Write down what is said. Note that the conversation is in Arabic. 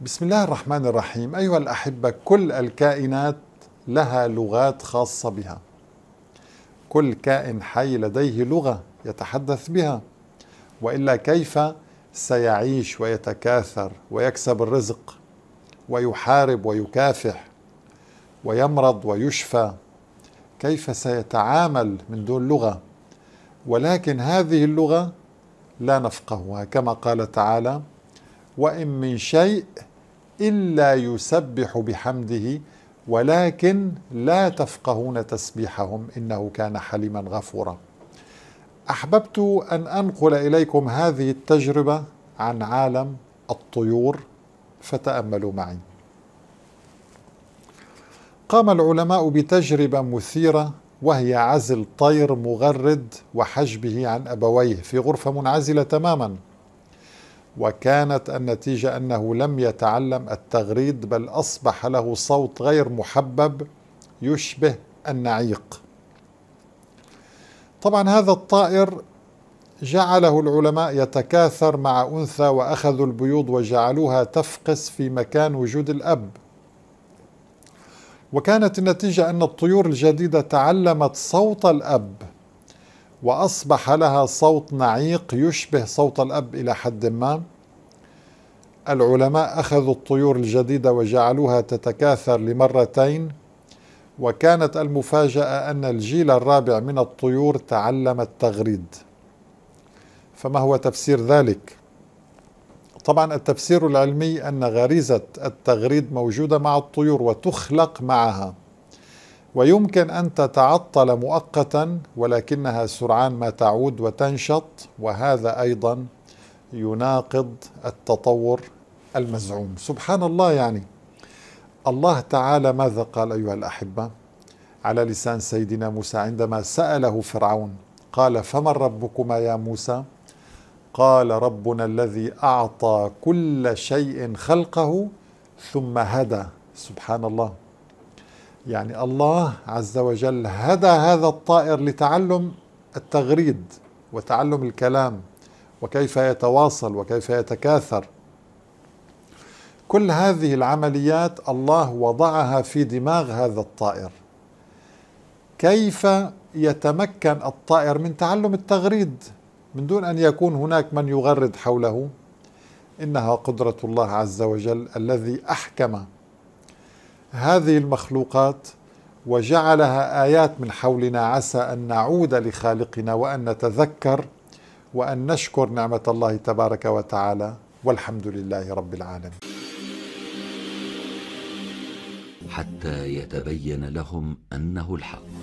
بسم الله الرحمن الرحيم أيها الأحبة كل الكائنات لها لغات خاصة بها كل كائن حي لديه لغة يتحدث بها وإلا كيف سيعيش ويتكاثر ويكسب الرزق ويحارب ويكافح ويمرض ويشفى كيف سيتعامل من دون لغة ولكن هذه اللغة لا نفقهها كما قال تعالى وإن من شيء إلا يسبح بحمده ولكن لا تفقهون تسبيحهم إنه كان حليما غفورا أحببت أن أنقل إليكم هذه التجربة عن عالم الطيور فتأملوا معي قام العلماء بتجربة مثيرة وهي عزل طير مغرد وحجبه عن أبويه في غرفة منعزلة تماما وكانت النتيجة أنه لم يتعلم التغريد بل أصبح له صوت غير محبب يشبه النعيق طبعا هذا الطائر جعله العلماء يتكاثر مع أنثى وأخذوا البيوض وجعلوها تفقس في مكان وجود الأب وكانت النتيجة أن الطيور الجديدة تعلمت صوت الأب وأصبح لها صوت نعيق يشبه صوت الأب إلى حد ما العلماء أخذوا الطيور الجديدة وجعلوها تتكاثر لمرتين وكانت المفاجأة أن الجيل الرابع من الطيور تعلم التغريد فما هو تفسير ذلك؟ طبعا التفسير العلمي أن غريزة التغريد موجودة مع الطيور وتخلق معها ويمكن أن تتعطل مؤقتا ولكنها سرعان ما تعود وتنشط وهذا أيضا يناقض التطور المزعوم سبحان الله يعني الله تعالى ماذا قال أيها الأحبة على لسان سيدنا موسى عندما سأله فرعون قال فمن ربكما يا موسى قال ربنا الذي أعطى كل شيء خلقه ثم هدى سبحان الله يعني الله عز وجل هدى هذا الطائر لتعلم التغريد وتعلم الكلام وكيف يتواصل وكيف يتكاثر كل هذه العمليات الله وضعها في دماغ هذا الطائر كيف يتمكن الطائر من تعلم التغريد من دون ان يكون هناك من يغرد حوله انها قدره الله عز وجل الذي احكم هذه المخلوقات وجعلها آيات من حولنا عسى أن نعود لخالقنا وأن نتذكر وأن نشكر نعمة الله تبارك وتعالى والحمد لله رب العالمين حتى يتبين لهم أنه الحق